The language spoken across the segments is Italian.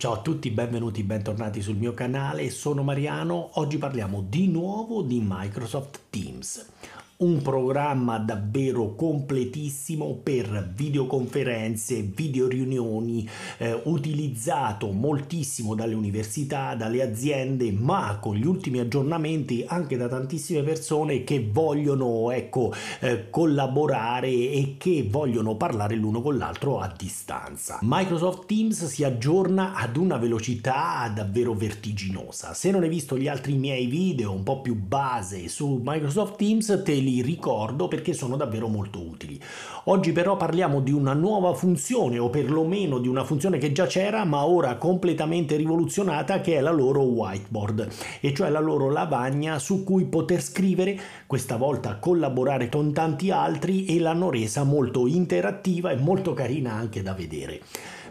Ciao a tutti, benvenuti, bentornati sul mio canale, sono Mariano, oggi parliamo di nuovo di Microsoft Teams un programma davvero completissimo per videoconferenze, videoriunioni, eh, utilizzato moltissimo dalle università, dalle aziende, ma con gli ultimi aggiornamenti anche da tantissime persone che vogliono ecco, eh, collaborare e che vogliono parlare l'uno con l'altro a distanza. Microsoft Teams si aggiorna ad una velocità davvero vertiginosa. Se non hai visto gli altri miei video un po' più base su Microsoft Teams, te li li ricordo perché sono davvero molto utili. Oggi però parliamo di una nuova funzione o perlomeno di una funzione che già c'era ma ora completamente rivoluzionata che è la loro whiteboard e cioè la loro lavagna su cui poter scrivere, questa volta collaborare con tanti altri e l'hanno resa molto interattiva e molto carina anche da vedere.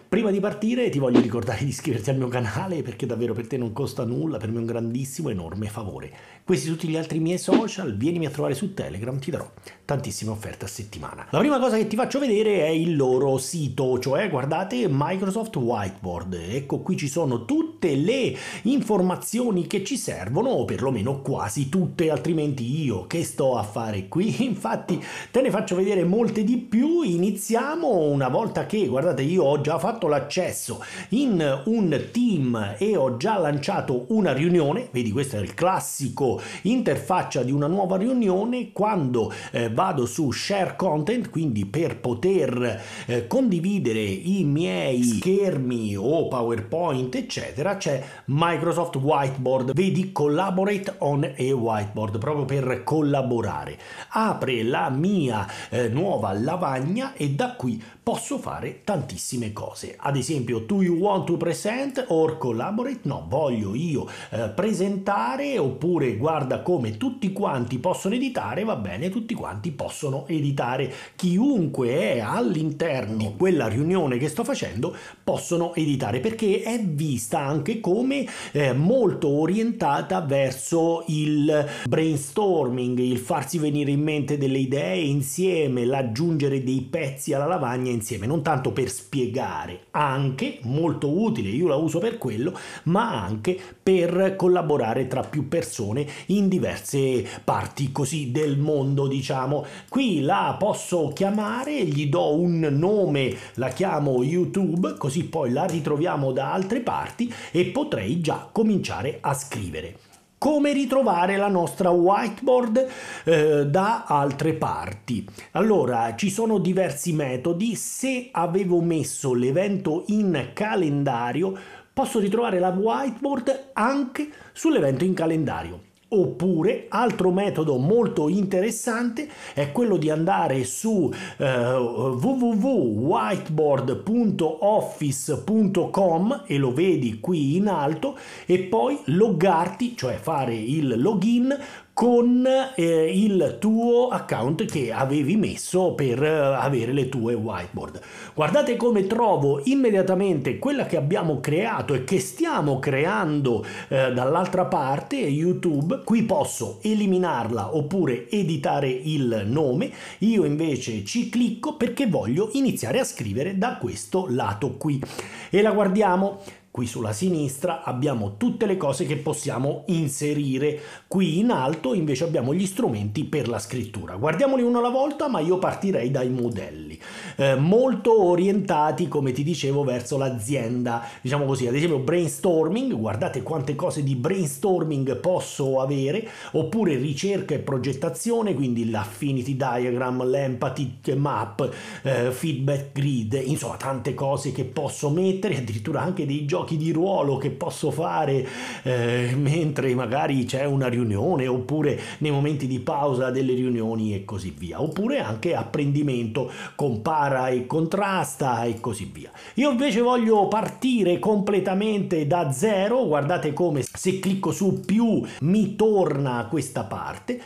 Prima di partire ti voglio ricordare di iscriverti al mio canale perché davvero per te non costa nulla, per me è un grandissimo, enorme favore. Questi e tutti gli altri miei social, vienimi a trovare su Telegram, ti darò tantissime offerte a settimana. La prima cosa che ti faccio vedere è il loro sito, cioè guardate Microsoft Whiteboard. Ecco qui ci sono tutti tutte le informazioni che ci servono, o perlomeno quasi tutte, altrimenti io che sto a fare qui? Infatti te ne faccio vedere molte di più, iniziamo una volta che, guardate, io ho già fatto l'accesso in un team e ho già lanciato una riunione, vedi questo è il classico interfaccia di una nuova riunione, quando eh, vado su share content, quindi per poter eh, condividere i miei schermi o PowerPoint, eccetera, eccetera, c'è Microsoft Whiteboard, vedi Collaborate on a Whiteboard, proprio per collaborare. Apre la mia eh, nuova lavagna e da qui posso fare tantissime cose. Ad esempio, do you want to present or collaborate? No, voglio io eh, presentare oppure guarda come tutti quanti possono editare, va bene, tutti quanti possono editare. Chiunque è all'interno di quella riunione che sto facendo possono editare perché è vista anche anche come eh, molto orientata verso il brainstorming, il farsi venire in mente delle idee insieme, l'aggiungere dei pezzi alla lavagna insieme, non tanto per spiegare, anche molto utile, io la uso per quello, ma anche per collaborare tra più persone in diverse parti così del mondo, diciamo. Qui la posso chiamare, gli do un nome, la chiamo YouTube, così poi la ritroviamo da altre parti e potrei già cominciare a scrivere come ritrovare la nostra whiteboard eh, da altre parti. Allora, ci sono diversi metodi. Se avevo messo l'evento in calendario, posso ritrovare la whiteboard anche sull'evento in calendario. Oppure, altro metodo molto interessante è quello di andare su eh, www.whiteboard.office.com e lo vedi qui in alto e poi loggarti, cioè fare il login con eh, il tuo account che avevi messo per eh, avere le tue whiteboard. Guardate come trovo immediatamente quella che abbiamo creato e che stiamo creando eh, dall'altra parte, YouTube. Qui posso eliminarla oppure editare il nome. Io invece ci clicco perché voglio iniziare a scrivere da questo lato qui. E la guardiamo qui sulla sinistra abbiamo tutte le cose che possiamo inserire, qui in alto invece abbiamo gli strumenti per la scrittura. Guardiamoli uno alla volta, ma io partirei dai modelli, eh, molto orientati, come ti dicevo, verso l'azienda, diciamo così, ad esempio brainstorming, guardate quante cose di brainstorming posso avere, oppure ricerca e progettazione, quindi l'affinity diagram, l'empathy map, eh, feedback grid, insomma tante cose che posso mettere, addirittura anche dei giochi giochi di ruolo che posso fare eh, mentre magari c'è una riunione oppure nei momenti di pausa delle riunioni e così via, oppure anche apprendimento, compara e contrasta e così via. Io invece voglio partire completamente da zero, guardate come se clicco su più mi torna questa parte,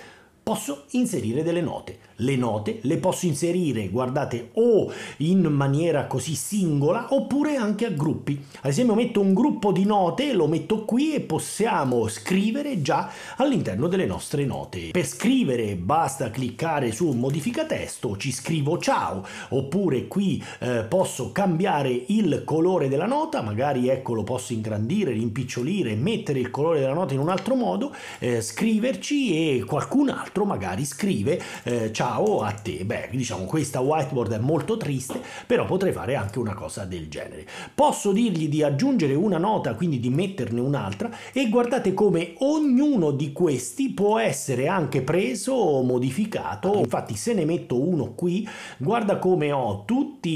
posso inserire delle note le note, le posso inserire, guardate, o in maniera così singola oppure anche a gruppi. Ad esempio metto un gruppo di note, lo metto qui e possiamo scrivere già all'interno delle nostre note. Per scrivere basta cliccare su modifica testo, ci scrivo ciao, oppure qui eh, posso cambiare il colore della nota, magari ecco lo posso ingrandire, rimpicciolire, mettere il colore della nota in un altro modo, eh, scriverci e qualcun altro magari scrive eh, ciao ciao a te, beh, diciamo questa whiteboard è molto triste, però potrei fare anche una cosa del genere. Posso dirgli di aggiungere una nota, quindi di metterne un'altra e guardate come ognuno di questi può essere anche preso o modificato. Infatti se ne metto uno qui, guarda come ho tutte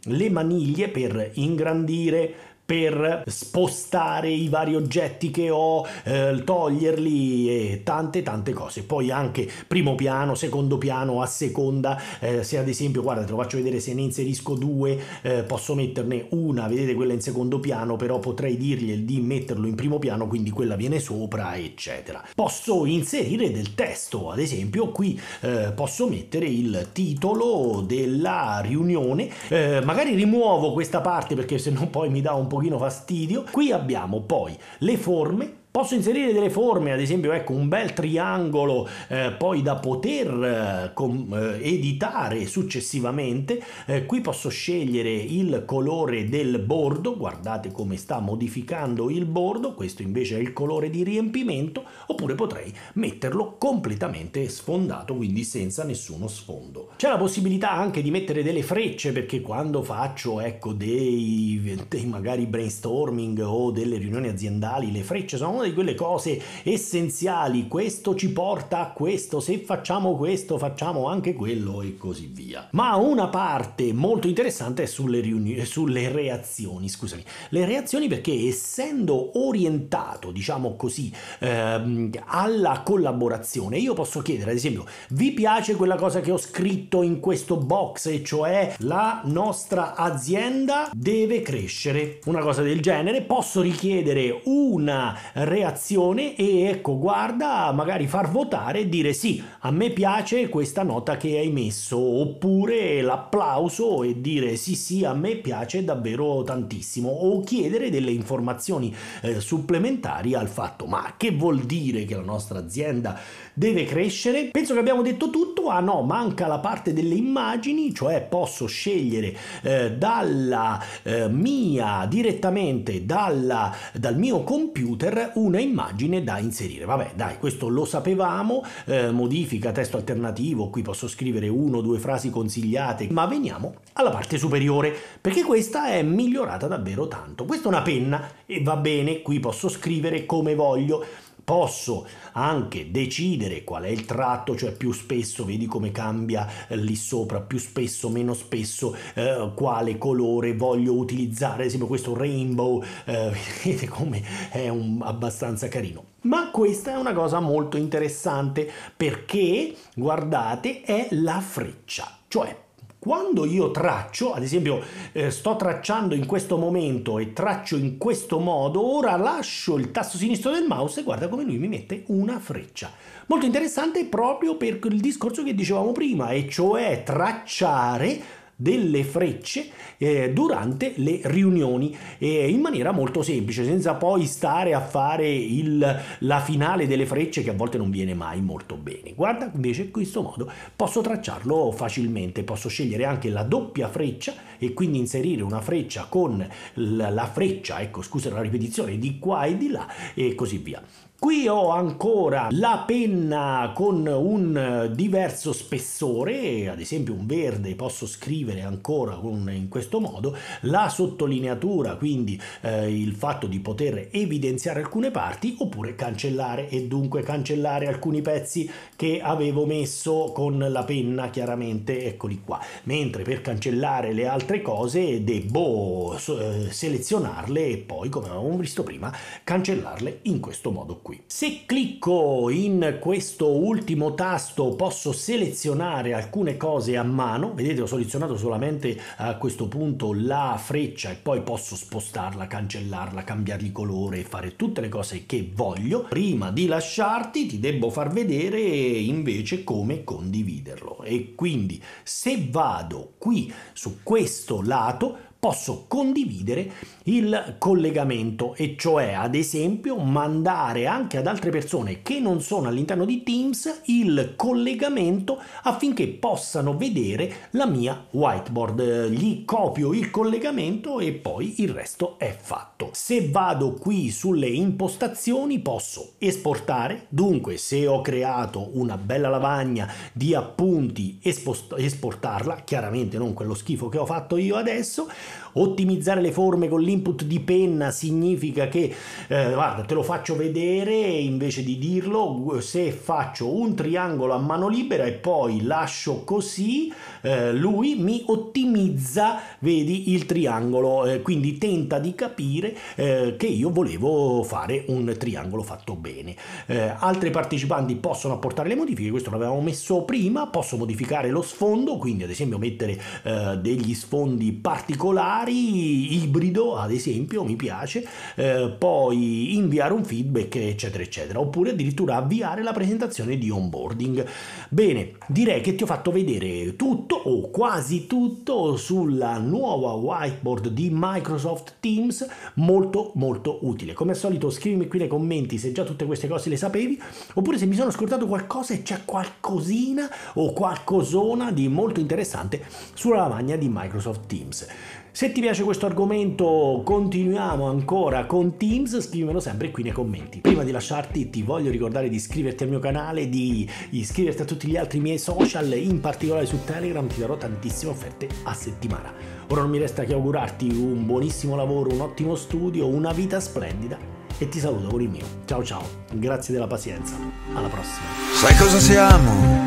le maniglie per ingrandire, per spostare i vari oggetti che ho, eh, toglierli e tante tante cose. Poi anche primo piano, secondo piano, a seconda, eh, se ad esempio, guarda, te lo faccio vedere se ne inserisco due, eh, posso metterne una, vedete quella in secondo piano, però potrei dirgli di metterlo in primo piano, quindi quella viene sopra, eccetera. Posso inserire del testo, ad esempio qui eh, posso mettere il titolo della riunione, eh, magari rimuovo questa parte perché se no poi mi dà un pochino fastidio. Qui abbiamo poi le forme Posso inserire delle forme, ad esempio ecco, un bel triangolo eh, poi da poter eh, eh, editare successivamente. Eh, qui posso scegliere il colore del bordo, guardate come sta modificando il bordo, questo invece è il colore di riempimento, oppure potrei metterlo completamente sfondato, quindi senza nessuno sfondo. C'è la possibilità anche di mettere delle frecce perché quando faccio ecco, dei, dei magari brainstorming o delle riunioni aziendali le frecce sono una di quelle cose essenziali, questo ci porta a questo, se facciamo questo facciamo anche quello e così via. Ma una parte molto interessante è sulle, riuni- sulle reazioni, scusami, le reazioni perché essendo orientato, diciamo così, ehm, alla collaborazione, io posso chiedere ad esempio, vi piace quella cosa che ho scritto in questo box, e cioè la nostra azienda deve crescere, una cosa del genere, posso richiedere una reazione reazione e ecco guarda magari far votare e dire sì a me piace questa nota che hai messo oppure l'applauso e dire sì sì a me piace davvero tantissimo o chiedere delle informazioni eh, supplementari al fatto ma che vuol dire che la nostra azienda deve crescere penso che abbiamo detto tutto ah no manca la parte delle immagini cioè posso scegliere eh, dalla eh, mia direttamente dalla, dal mio computer una immagine da inserire. Vabbè, dai, questo lo sapevamo, eh, modifica testo alternativo, qui posso scrivere uno o due frasi consigliate, ma veniamo alla parte superiore, perché questa è migliorata davvero tanto. Questa è una penna e va bene, qui posso scrivere come voglio. Posso anche decidere qual è il tratto, cioè più spesso, vedi come cambia eh, lì sopra, più spesso, meno spesso, eh, quale colore voglio utilizzare, ad esempio questo rainbow, eh, vedete come è un, abbastanza carino. Ma questa è una cosa molto interessante perché, guardate, è la freccia, cioè quando io traccio, ad esempio eh, sto tracciando in questo momento e traccio in questo modo, ora lascio il tasto sinistro del mouse e guarda come lui mi mette una freccia. Molto interessante proprio per il discorso che dicevamo prima, e cioè tracciare delle frecce eh, durante le riunioni eh, in maniera molto semplice, senza poi stare a fare il, la finale delle frecce che a volte non viene mai molto bene. Guarda invece in questo modo posso tracciarlo facilmente, posso scegliere anche la doppia freccia e quindi inserire una freccia con la freccia, ecco scusa la ripetizione, di qua e di là e così via. Qui ho ancora la penna con un eh, diverso spessore, ad esempio un verde posso scrivere ancora con, in questo modo, la sottolineatura, quindi eh, il fatto di poter evidenziare alcune parti oppure cancellare e dunque cancellare alcuni pezzi che avevo messo con la penna chiaramente, eccoli qua. Mentre per cancellare le altre cose devo eh, selezionarle e poi, come avevamo visto prima, cancellarle in questo modo qui qui. Se clicco in questo ultimo tasto posso selezionare alcune cose a mano, vedete ho selezionato solamente a eh, questo punto la freccia e poi posso spostarla, cancellarla, cambiargli colore e fare tutte le cose che voglio. Prima di lasciarti ti devo far vedere invece come condividerlo e quindi se vado qui su questo lato posso condividere il collegamento e cioè ad esempio mandare anche ad altre persone che non sono all'interno di Teams il collegamento affinché possano vedere la mia whiteboard. Gli copio il collegamento e poi il resto è fatto. Se vado qui sulle impostazioni posso esportare, dunque se ho creato una bella lavagna di appunti esportarla, chiaramente non quello schifo che ho fatto io adesso, Ottimizzare le forme con l'input di penna significa che, eh, guarda, te lo faccio vedere invece di dirlo, se faccio un triangolo a mano libera e poi lascio così, eh, lui mi ottimizza, vedi, il triangolo, eh, quindi tenta di capire eh, che io volevo fare un triangolo fatto bene. Eh, altri partecipanti possono apportare le modifiche, questo l'avevamo messo prima, posso modificare lo sfondo, quindi ad esempio mettere eh, degli sfondi particolari, particolari, ibrido ad esempio, mi piace, eh, poi inviare un feedback eccetera eccetera, oppure addirittura avviare la presentazione di onboarding. Bene, direi che ti ho fatto vedere tutto o quasi tutto sulla nuova whiteboard di Microsoft Teams, molto molto utile. Come al solito scrivimi qui nei commenti se già tutte queste cose le sapevi, oppure se mi sono scordato qualcosa e c'è qualcosina o qualcosona di molto interessante sulla lavagna di Microsoft Teams. Se ti piace questo argomento continuiamo ancora con Teams, scrivimelo sempre qui nei commenti. Prima di lasciarti ti voglio ricordare di iscriverti al mio canale, di iscriverti a tutti gli altri miei social, in particolare su Telegram ti darò tantissime offerte a settimana. Ora non mi resta che augurarti un buonissimo lavoro, un ottimo studio, una vita splendida e ti saluto con il mio. Ciao ciao, grazie della pazienza, alla prossima. Sai cosa siamo?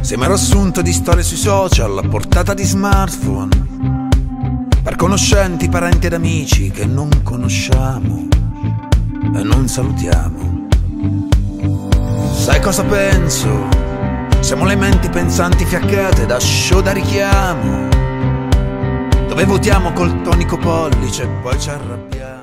Siamo assunta di storie sui social a portata di smartphone per conoscenti, parenti ed amici che non conosciamo e non salutiamo. Sai cosa penso? Siamo le menti pensanti fiaccate da show da richiamo, dove votiamo col tonico pollice e poi ci arrabbiamo.